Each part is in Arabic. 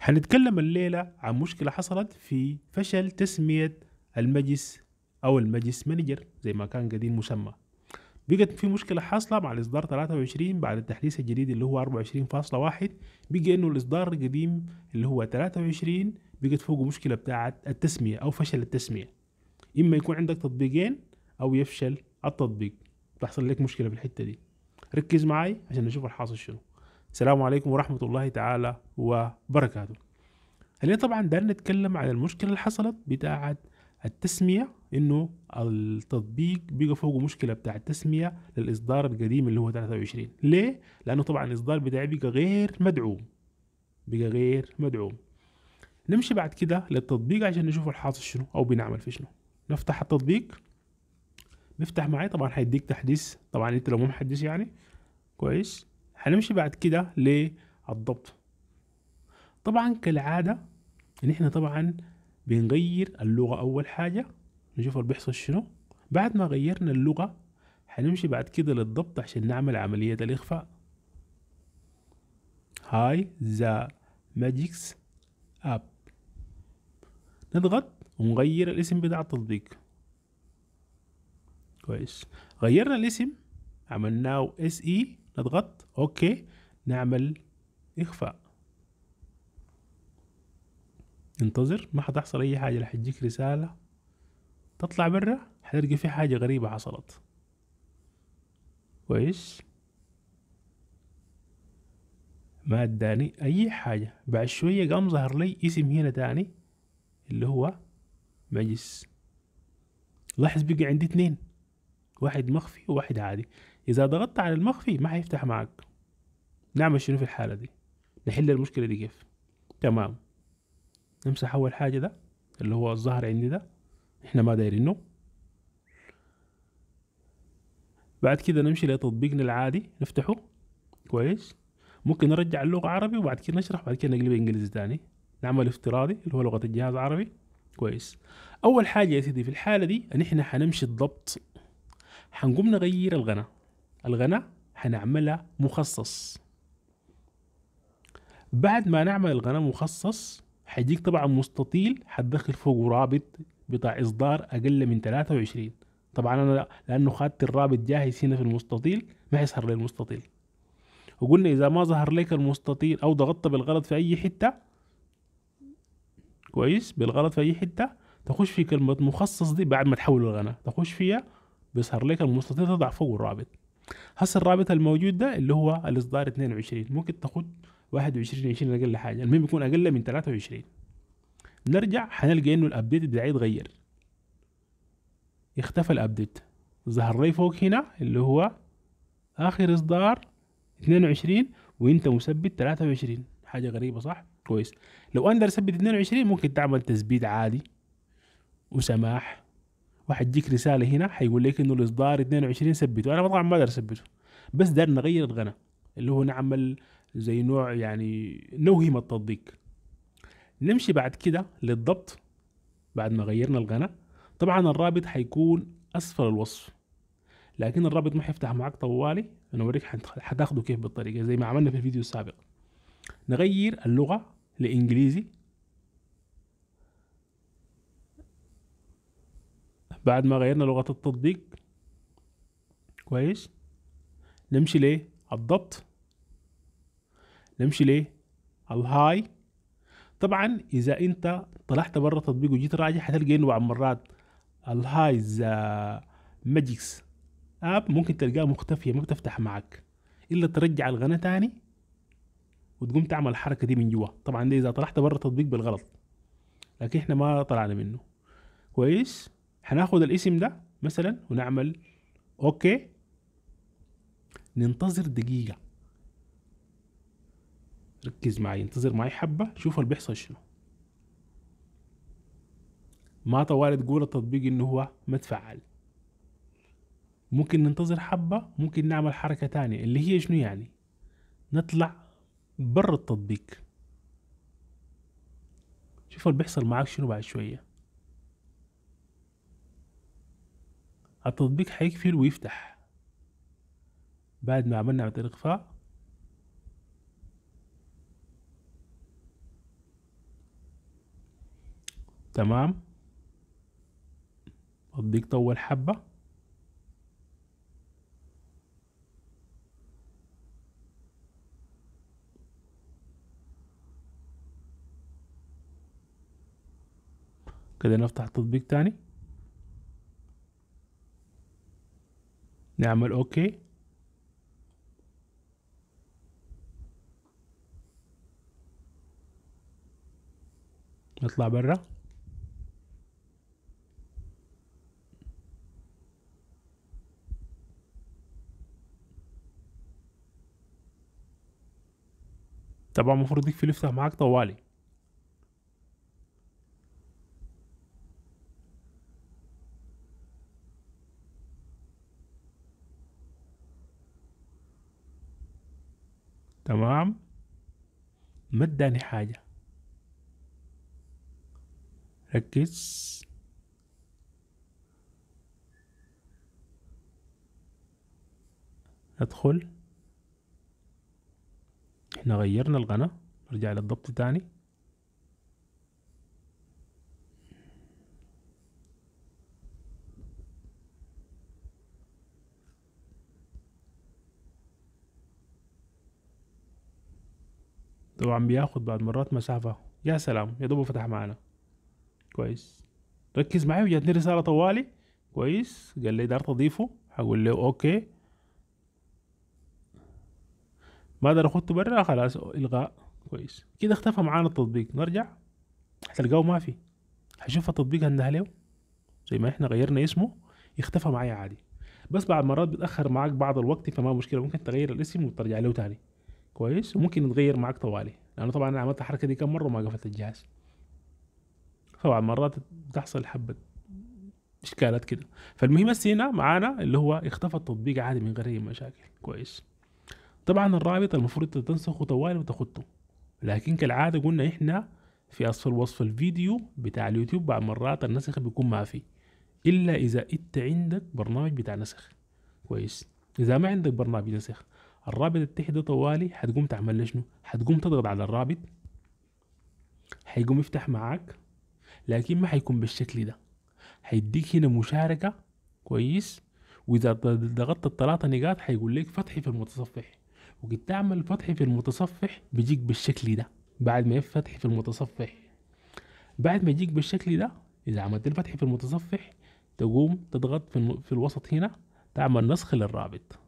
حنتكلم الليلة عن مشكلة حصلت في فشل تسمية المجلس أو المجلس مانجر زي ما كان قديم مسمى بقت في مشكلة حاصلة مع الإصدار 23 بعد التحديث الجديد اللي هو 24.1 بقي إنه الإصدار القديم اللي هو 23 بقت فوقه مشكلة بتاعة التسمية أو فشل التسمية إما يكون عندك تطبيقين أو يفشل التطبيق تحصل لك مشكلة في الحتة دي ركز معي عشان نشوف الحاصل شنو السلام عليكم ورحمة الله تعالى وبركاته هنا طبعا دارنا نتكلم عن المشكلة اللي حصلت بتاعة التسمية انه التطبيق بقى فوقه مشكلة بتاع التسمية للإصدار القديم اللي هو 23 ليه؟ لأنه طبعا الإصدار بتاعي بقى غير مدعوم بقى غير مدعوم نمشي بعد كده للتطبيق عشان نشوف الحاصل شنو أو بنعمل في شنو نفتح التطبيق بيفتح معي طبعا هيديك تحديث طبعا انت لو مو محدث يعني كويس هنمشي بعد كده للضبط طبعا كالعادة ان احنا طبعا بنغير اللغة أول حاجة نشوف اللي بيحصل شنو بعد ما غيرنا اللغة هنمشي بعد كده للضبط عشان نعمل عملية الإخفاء هاي ذا ماجيكس أب نضغط ونغير الاسم بتاع التطبيق كويس غيرنا الاسم عملناه اس اي e نضغط اوكي نعمل اخفاء انتظر ما حتحصل اي حاجة رح تجيك رسالة تطلع برا حتلقى في حاجة غريبة حصلت كويس ما اداني اي حاجة بعد شوية قام ظهر لي اسم هنا تاني اللي هو مجلس لاحظ بقى عندي اتنين واحد مخفي وواحد عادي إذا ضغطت على المخفي ما هيفتح معك نعمل شنو في الحالة دي نحل المشكلة دي كيف تمام نمسح أول حاجة ده اللي هو الظهر عندي ده إحنا ما دايرينه بعد كده نمشي لتطبيقنا العادي نفتحه كويس ممكن نرجع اللغة عربي وبعد كده نشرح بعد كده نقلبها إنجليزي تاني نعمل افتراضي اللي هو لغة الجهاز عربي كويس أول حاجة يا سيدي في الحالة دي إن إحنا حنمشي الضبط حنقوم نغير الغنى الغناء حنعملها مخصص بعد ما نعمل الغناء مخصص حيجيك طبعا مستطيل حتدخل فوقه رابط بتاع اصدار اقل من 23 طبعا انا لانه خدت الرابط جاهز هنا في المستطيل ما حيظهر لي المستطيل وقلنا اذا ما ظهر لك المستطيل او ضغطت بالغلط في اي حته كويس بالغلط في اي حته تخش في كلمه مخصص دي بعد ما تحول الغناء تخش فيها بيظهر لك المستطيل تضع فوق الرابط هسه الرابط الموجود ده اللي هو الاصدار 22 ممكن تاخد 21 20 اقل حاجه المهم يكون اقل من 23 نرجع هنلقى انه الابديت بتاعي اتغير اختفى الابديت ظهر لي فوق هنا اللي هو اخر اصدار 22 وانت مثبت 23 حاجه غريبه صح كويس لو اندر ثبت 22 ممكن تعمل تثبيت عادي وسماح وحتجيك رساله هنا حيقول لك انه الاصدار 22 ثبته انا طبعا ما اقدر اثبته بس دار نغير الغنى اللي هو نعمل زي نوع يعني نوهم التطبيق نمشي بعد كده للضبط بعد ما غيرنا الغنى طبعا الرابط حيكون اسفل الوصف لكن الرابط ما حيفتح معاك طوالي انا اوريك حتاخده كيف بالطريقه زي ما عملنا في الفيديو السابق نغير اللغه لانجليزي بعد ما غيرنا لغة التطبيق كويس نمشي ليه على الضبط نمشي ليه على الهاي طبعا اذا انت طلعت بره التطبيق وجيت راجع هتلقى انه بعض مرات ذا ماجيكس اب ممكن تلقاها مختفيه ما بتفتح معك الا ترجع الغنى تاني وتقوم تعمل الحركه دي من جوا طبعا دي اذا طلعت بره التطبيق بالغلط لكن احنا ما طلعنا منه كويس هناخد الاسم ده مثلا ونعمل اوكي ننتظر دقيقة ركز معي انتظر معي حبة شوف اللي بيحصل شنو ما طوال تقول التطبيق انه هو ما تفعل ممكن ننتظر حبة ممكن نعمل حركة تانية اللي هي شنو يعني نطلع برا التطبيق شوف اللي بيحصل معك شنو بعد شوية التطبيق هيقفل ويفتح بعد ما عملنا عملية الإخفاء تمام التطبيق طول حبة كده نفتح التطبيق تاني نعمل اوكي نطلع برا طبعا المفروض يكفي يفتح معاك طوالي تمام ما اداني حاجة ركز ادخل احنا غيرنا القناة نرجع للضبط تاني طبعا بياخد بعد مرات مسافة يا سلام يا دوب فتح معانا كويس ركز معي وجاتني رسالة طوالي كويس قال لي دار تضيفه هقول له اوكي ما اقدر اخدته برا خلاص الغاء كويس كده اختفى معانا التطبيق نرجع هتلقاه ما في هشوف التطبيق عندها له زي ما احنا غيرنا اسمه يختفى معايا عادي بس بعد مرات بتاخر معاك بعض الوقت فما مشكله ممكن تغير الاسم وترجع له تاني كويس وممكن يتغير معك طوالي لانه طبعا انا عملت الحركه دي كم مره وما قفلت الجهاز طبعا مرات بتحصل حبه اشكالات كده فالمهم هسه هنا معانا اللي هو اختفى التطبيق عادي من غير اي مشاكل كويس طبعا الرابط المفروض تنسخه طوالي وتاخده لكن كالعاده قلنا احنا في اسفل وصف الفيديو بتاع اليوتيوب بعض مرات النسخ بيكون ما في الا اذا انت عندك برنامج بتاع نسخ كويس اذا ما عندك برنامج نسخ الرابط التحت ده طوالي هتقوم تعمل شنو هتقوم تضغط على الرابط هيقوم يفتح معاك لكن ما هيكون بالشكل ده هيديك هنا مشاركة كويس واذا ضغطت الثلاثة نقاط هيقول لك فتحي في المتصفح وقد تعمل فتحي في المتصفح بيجيك بالشكل ده بعد ما يفتح في المتصفح بعد ما يجيك بالشكل ده اذا عملت الفتح في المتصفح تقوم تضغط في الوسط هنا تعمل نسخ للرابط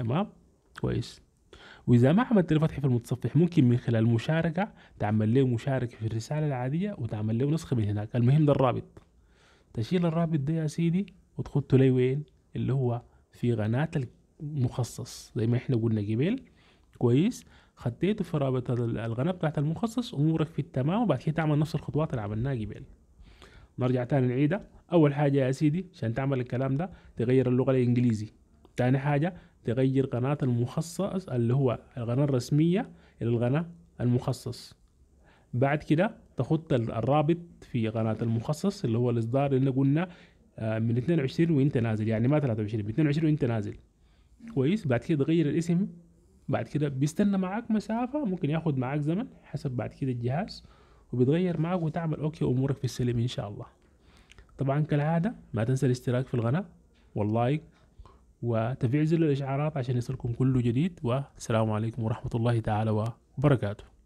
تمام كويس واذا ما عملت له في المتصفح ممكن من خلال مشاركه تعمل له مشاركه في الرساله العاديه وتعمل له نسخه من هناك المهم ده الرابط تشيل الرابط ده يا سيدي وتخطه لي وين اللي هو في قناه المخصص زي ما احنا قلنا قبل كويس خطيته في رابط القناه بتاعت المخصص امورك في التمام وبعد كده تعمل نفس الخطوات اللي عملناها قبل نرجع تاني نعيدها اول حاجه يا سيدي عشان تعمل الكلام ده تغير اللغه الانجليزي تاني حاجه تغير قناة المخصص اللي هو القناة الرسمية إلى القناة المخصص بعد كده تخط الرابط في قناة المخصص اللي هو الإصدار اللي قلنا آه، من 22 وانت نازل يعني ما 23 من 22 وانت نازل كويس بعد كده تغير الاسم بعد كده بيستنى معاك مسافة ممكن ياخد معاك زمن حسب بعد كده الجهاز وبتغير معاك وتعمل اوكي امورك في السليم ان شاء الله طبعا كالعادة ما تنسى الاشتراك في القناة واللايك وتفعيل زر الإشعارات عشان يصلكم كل جديد والسلام عليكم ورحمة الله تعالى وبركاته